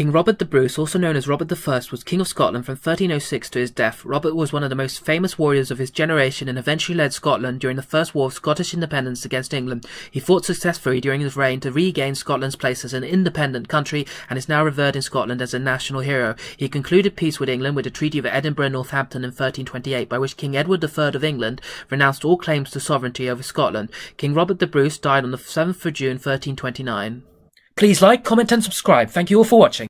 King Robert the Bruce, also known as Robert I, was King of Scotland from 1306 to his death. Robert was one of the most famous warriors of his generation and eventually led Scotland during the First War of Scottish Independence against England. He fought successfully during his reign to regain Scotland's place as an independent country and is now revered in Scotland as a national hero. He concluded peace with England with the Treaty of Edinburgh and Northampton in 1328, by which King Edward III of England renounced all claims to sovereignty over Scotland. King Robert the Bruce died on the 7th of June 1329. Please like, comment and subscribe. Thank you all for watching.